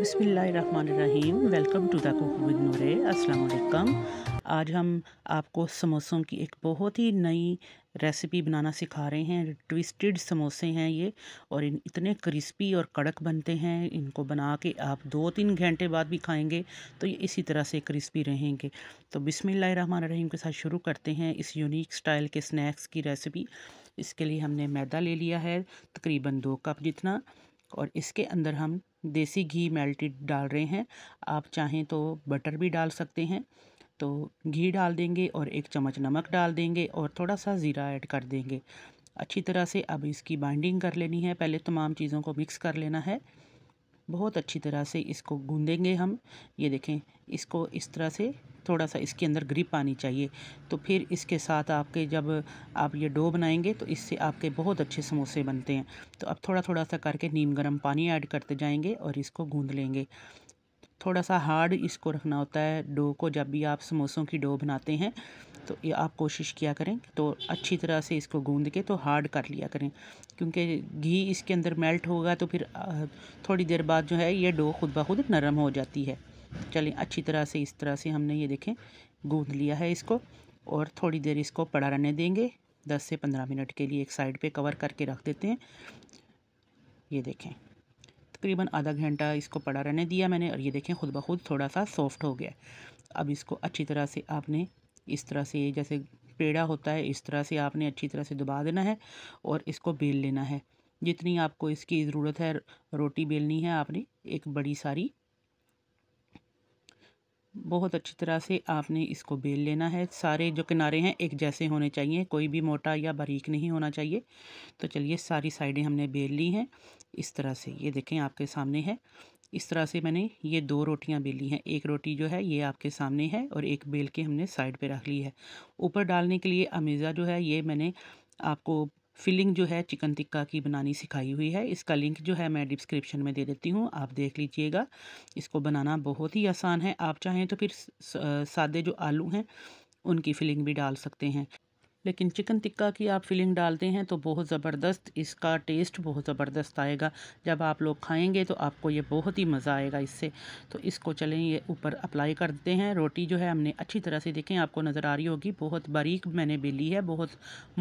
बसमीम welcome to the cook with Noore अस्सलाम आज हम आपको समोसों की एक बहुत ही नई रेसिपी बनाना सिखा रहे हैं ट्विस्टेड समोसे हैं ये और इन इतने क्रिस्पी और कड़क बनते हैं इनको बना के आप दो तीन घंटे बाद भी खाएंगे तो ये इसी तरह से क्रिस्पी रहेंगे तो बिसमीम के साथ शुरू करते हैं इस यूनिक स्टाइल के स्नैक्स की रेसिपी इसके लिए हमने मैदा ले लिया है तकरीबन दो कप जितना और इसके अंदर हम देसी घी मेल्टेड डाल रहे हैं आप चाहें तो बटर भी डाल सकते हैं तो घी डाल देंगे और एक चम्मच नमक डाल देंगे और थोड़ा सा ज़ीरा ऐड कर देंगे अच्छी तरह से अब इसकी बाइंडिंग कर लेनी है पहले तमाम चीज़ों को मिक्स कर लेना है बहुत अच्छी तरह से इसको गूँधेंगे हम ये देखें इसको इस तरह से थोड़ा सा इसके अंदर ग्रिप आनी चाहिए तो फिर इसके साथ आपके जब आप ये डो बनाएंगे तो इससे आपके बहुत अच्छे समोसे बनते हैं तो अब थोड़ा थोड़ा सा करके नीम गर्म पानी ऐड करते जाएंगे और इसको गूँध लेंगे थोड़ा सा हार्ड इसको रखना होता है डो को जब भी आप समोसों की डो बनाते हैं तो ये आप कोशिश किया करें तो अच्छी तरह से इसको गूंद के तो हार्ड कर लिया करें क्योंकि घी इसके अंदर मेल्ट होगा तो फिर थोड़ी देर बाद जो है ये डो खुद ब खुद नरम हो जाती है चलिए अच्छी तरह से इस तरह से हमने ये देखें गूंद लिया है इसको और थोड़ी देर इसको पड़ा रहने देंगे दस से पंद्रह मिनट के लिए एक साइड पे कवर करके रख देते हैं ये देखें तकरीबन आधा घंटा इसको पड़ा रहने दिया मैंने और ये देखें खुद ब खुद थोड़ा सा सॉफ्ट हो गया अब इसको अच्छी तरह से आपने इस तरह से जैसे पेड़ा होता है इस तरह से आपने अच्छी तरह से दबा देना है और इसको बेल लेना है जितनी आपको इसकी ज़रूरत है रोटी बेलनी है आपने एक बड़ी सारी बहुत अच्छी तरह से आपने इसको बेल लेना है सारे जो किनारे हैं एक जैसे होने चाहिए कोई भी मोटा या बारीक नहीं होना चाहिए तो चलिए सारी साइडें हमने बेल ली हैं इस तरह से ये देखें आपके सामने है इस तरह से मैंने ये दो रोटियां बेली हैं एक रोटी जो है ये आपके सामने है और एक बेल के हमने साइड पर रख ली है ऊपर डालने के लिए अमेजा जो है ये मैंने आपको फिलिंग जो है चिकन टिक्का की बनानी सिखाई हुई है इसका लिंक जो है मैं डिस्क्रिप्शन में दे देती हूँ आप देख लीजिएगा इसको बनाना बहुत ही आसान है आप चाहें तो फिर सादे जो आलू हैं उनकी फिलिंग भी डाल सकते हैं लेकिन चिकन टिक्का की आप फिलिंग डालते हैं तो बहुत ज़बरदस्त इसका टेस्ट बहुत ज़बरदस्त आएगा जब आप लोग खाएंगे तो आपको ये बहुत ही मज़ा आएगा इससे तो इसको चलें ये ऊपर अप्लाई कर देते हैं रोटी जो है हमने अच्छी तरह से देखें आपको नज़र आ रही होगी बहुत बारीक मैंने बेली है बहुत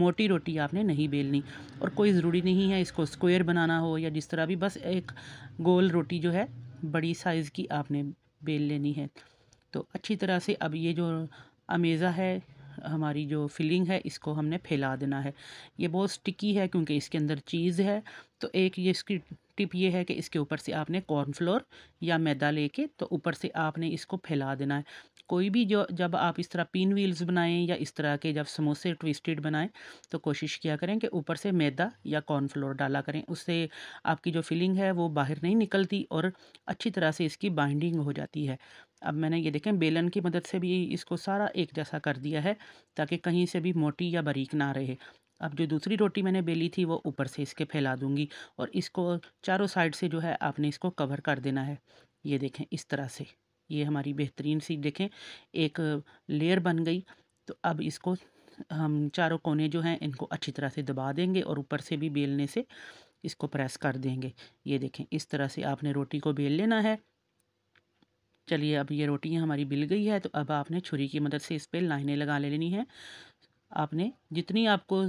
मोटी रोटी आपने नहीं बेलनी और कोई ज़रूरी नहीं है इसको स्क्वेयर बनाना हो या जिस तरह भी बस एक गोल रोटी जो है बड़ी साइज़ की आपने बेल लेनी है तो अच्छी तरह से अब ये जो अमेज़ा है हमारी जो फिलिंग है इसको हमने फैला देना है ये बहुत स्टिकी है क्योंकि इसके अंदर चीज़ है तो एक ये इसकी टिप ये है कि इसके ऊपर से आपने कॉर्नफ्लोर या मैदा लेके तो ऊपर से आपने इसको फैला देना है कोई भी जो जब आप इस तरह पिन व्हील्स बनाएं या इस तरह के जब समोसे ट्विस्टेड बनाएं तो कोशिश किया करें कि ऊपर से मैदा या कॉर्नफ्लोर डाला करें उससे आपकी जो फिलिंग है वो बाहर नहीं निकलती और अच्छी तरह से इसकी बाइंडिंग हो जाती है अब मैंने ये देखें बेलन की मदद से भी इसको सारा एक जैसा कर दिया है ताकि कहीं से भी मोटी या बारीक ना रहे अब जो दूसरी रोटी मैंने बेली थी वो ऊपर से इसके फैला दूंगी और इसको चारों साइड से जो है आपने इसको कवर कर देना है ये देखें इस तरह से ये हमारी बेहतरीन सी देखें एक लेयर बन गई तो अब इसको हम चारों कोने जो हैं इनको अच्छी तरह से दबा देंगे और ऊपर से भी बेलने से इसको प्रेस कर देंगे ये देखें इस तरह से आपने रोटी को बेल लेना है चलिए अब ये रोटी हमारी बिल गई है तो अब आपने छुरी की मदद से इस पर लाइनें लगा लेनी है आपने जितनी आपको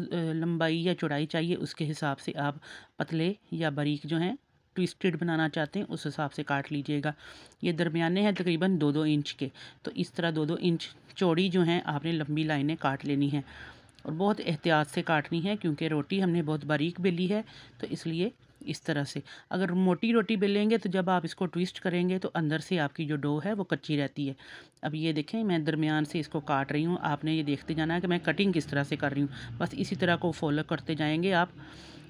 लंबाई या चौड़ाई चाहिए उसके हिसाब से आप पतले या बारीक जो हैं ट्विस्टेड बनाना चाहते हैं उस हिसाब से काट लीजिएगा ये दरमियाने हैं तकरीबन दो दो इंच के तो इस तरह दो दो इंच चौड़ी जो हैं आपने लंबी लाइनें काट लेनी हैं और बहुत एहतियात से काटनी है क्योंकि रोटी हमने बहुत बारीक बेली है तो इसलिए इस तरह से अगर मोटी रोटी बेलेंगे तो जब आप इसको ट्विस्ट करेंगे तो अंदर से आपकी जो डो है वो कच्ची रहती है अब ये देखें मैं दरमियान से इसको काट रही हूँ आपने ये देखते जाना है कि मैं कटिंग किस तरह से कर रही हूँ बस इसी तरह को फॉलो करते जाएंगे आप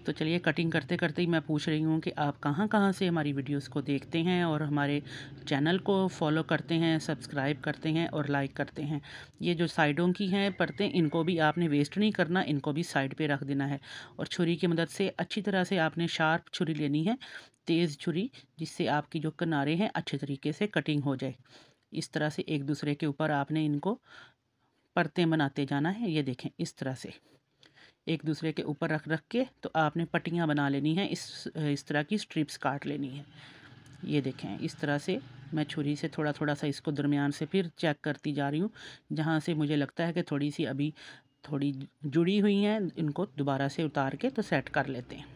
तो चलिए कटिंग करते करते ही मैं पूछ रही हूँ कि आप कहाँ कहाँ से हमारी वीडियोस को देखते हैं और हमारे चैनल को फॉलो करते हैं सब्सक्राइब करते हैं और लाइक करते हैं ये जो साइडों की हैं परतें इनको भी आपने वेस्ट नहीं करना इनको भी साइड पर रख देना है और छुरी की मदद से अच्छी तरह से आपने शार्प छुरी लेनी है तेज़ छुरी जिससे आपकी जो किनारे हैं अच्छे तरीके से कटिंग हो जाए इस तरह से एक दूसरे के ऊपर आपने इनको परतें बनाते जाना है ये देखें इस तरह से एक दूसरे के ऊपर रख रख के तो आपने पट्टियाँ बना लेनी है इस इस तरह की स्ट्रिप्स काट लेनी है ये देखें इस तरह से मैं छुरी से थोड़ा थोड़ा सा इसको दरमियान से फिर चेक करती जा रही हूँ जहाँ से मुझे लगता है कि थोड़ी सी अभी थोड़ी जुड़ी हुई हैं इनको दोबारा से उतार के तो सेट कर लेते हैं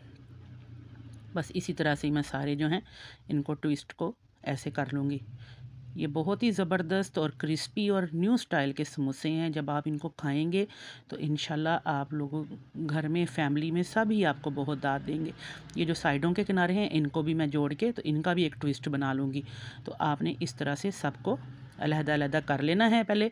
बस इसी तरह से मैं सारे जो हैं इनको ट्विस्ट को ऐसे कर लूँगी ये बहुत ही ज़बरदस्त और क्रिस्पी और न्यू स्टाइल के समोसे हैं जब आप इनको खाएंगे तो इन आप लोगों घर में फैमिली में सब ही आपको बहुत दाद देंगे ये जो साइडों के किनारे हैं इनको भी मैं जोड़ के तो इनका भी एक ट्विस्ट बना लूँगी तो आपने इस तरह से सबको अलहदा अलहदा कर लेना है पहले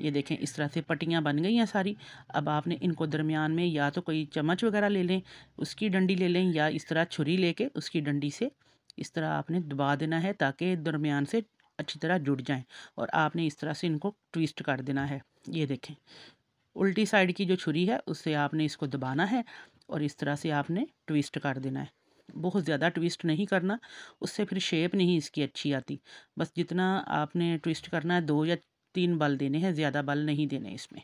ये देखें इस तरह से पट्टियाँ बन गई हैं सारी अब आपने इनको दरमियान में या तो कोई चम्मच वगैरह ले लें उसकी डंडी ले लें या इस तरह छुरी ले उसकी डंडी से इस तरह आपने दबा देना है ताकि दरमियान से अच्छी तरह जुड़ जाएं और आपने इस तरह से इनको ट्विस्ट कर देना है ये देखें उल्टी साइड की जो छुरी है उससे आपने इसको दबाना है और इस तरह से आपने ट्विस्ट कर देना है बहुत ज़्यादा ट्विस्ट नहीं करना उससे फिर शेप नहीं इसकी अच्छी आती बस जितना आपने ट्विस्ट करना है दो या तीन बल देने हैं ज़्यादा बल नहीं देने इसमें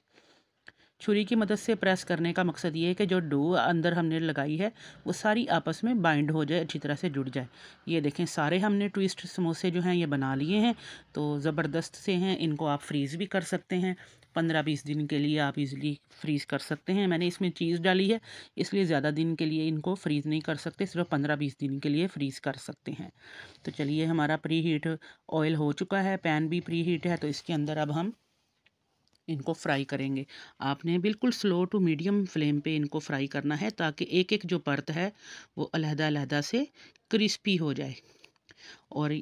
छुरी की मदद से प्रेस करने का मकसद ये है कि जो डो अंदर हमने लगाई है वो सारी आपस में बाइंड हो जाए अच्छी तरह से जुड़ जाए ये देखें सारे हमने ट्विस्ट समोसे जो हैं ये बना लिए हैं तो ज़बरदस्त से हैं इनको आप फ्रीज़ भी कर सकते हैं पंद्रह बीस दिन के लिए आप इजीली फ्रीज़ कर सकते हैं मैंने इसमें चीज़ डाली है इसलिए ज़्यादा दिन के लिए इनको फ्रीज़ नहीं कर सकते सिर्फ पंद्रह बीस दिन के लिए फ्रीज़ कर सकते हैं तो चलिए हमारा प्री हीट ऑयल हो चुका है पैन भी प्री हीट है तो इसके अंदर अब हम इनको फ्राई करेंगे आपने बिल्कुल स्लो टू मीडियम फ्लेम पे इनको फ्राई करना है ताकि एक एक जो परत है वो अलहदा अलहदा से क्रिस्पी हो जाए और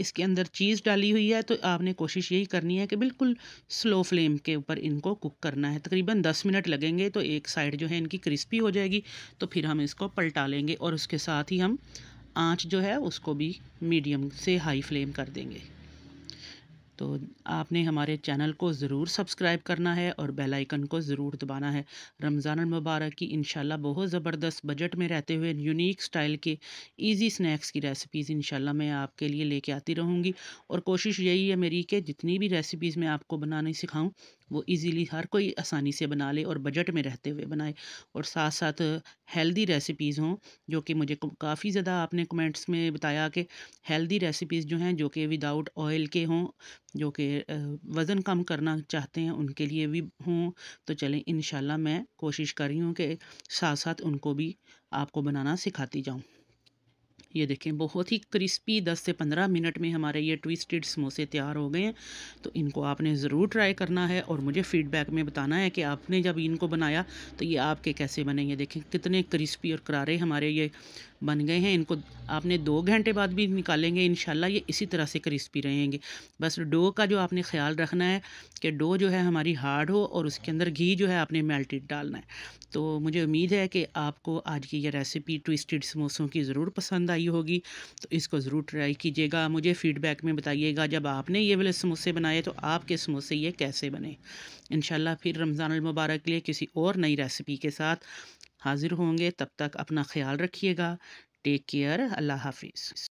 इसके अंदर चीज़ डाली हुई है तो आपने कोशिश यही करनी है कि बिल्कुल स्लो फ्लेम के ऊपर इनको कुक करना है तकरीबन दस मिनट लगेंगे तो एक साइड जो है इनकी क्रिस्पी हो जाएगी तो फिर हम इसको पलटा लेंगे और उसके साथ ही हम आँच जो है उसको भी मीडियम से हाई फ्लेम कर देंगे तो आपने हमारे चैनल को ज़रूर सब्सक्राइब करना है और बेल आइकन को ज़रूर दबाना है रमज़ान मुबारक की इनशाला बहुत ज़बरदस्त बजट में रहते हुए यूनिक स्टाइल के ईजी स्नैक्स की रेसिपीज़ इनशाला मैं आपके लिए लेके आती रहूँगी और कोशिश यही है मेरी कि जितनी भी रेसिपीज़ मैं आपको बनाने सिखाऊँ वो इजीली हर कोई आसानी से बना ले और बजट में रहते हुए बनाए और साथ साथ हेल्दी रेसिपीज़ हों जो कि मुझे काफ़ी ज़्यादा आपने कमेंट्स में बताया कि हेल्दी रेसिपीज़ जो हैं जो कि विदाउट ऑयल के हों जो कि वज़न कम करना चाहते हैं उनके लिए भी हों तो चलें इन मैं कोशिश कर रही हूँ कि साथ साथ उनको भी आपको बनाना सिखाती जाऊँ ये देखें बहुत ही क्रिस्पी 10 से 15 मिनट में हमारे ये ट्विस्टेड समोसे तैयार हो गए हैं तो इनको आपने ज़रूर ट्राई करना है और मुझे फ़ीडबैक में बताना है कि आपने जब इनको बनाया तो ये आपके कैसे बने ये देखें कितने क्रिस्पी और करारे हमारे ये बन गए हैं इनको आपने दो घंटे बाद भी निकालेंगे इन ये इसी तरह से क्रिस्पी रहेंगे बस डो का जो आपने ख्याल रखना है कि डो जो है हमारी हार्ड हो और उसके अंदर घी जो है आपने मेल्टेड डालना है तो मुझे उम्मीद है कि आपको आज की ये रेसिपी ट्विस्टेड समोसों की ज़रूर पसंद आई होगी तो इसको ज़रूर ट्राई कीजिएगा मुझे फ़ीडबैक में बताइएगा जब आपने ये वाले समोसे बनाए तो आपके समोसे ये कैसे बने इन फिर रमज़ान मुबारक के लिए किसी और नई रेसिपी के साथ हाज़िर होंगे तब तक अपना ख्याल रखिएगा टेक केयर अल्लाह हाफिज़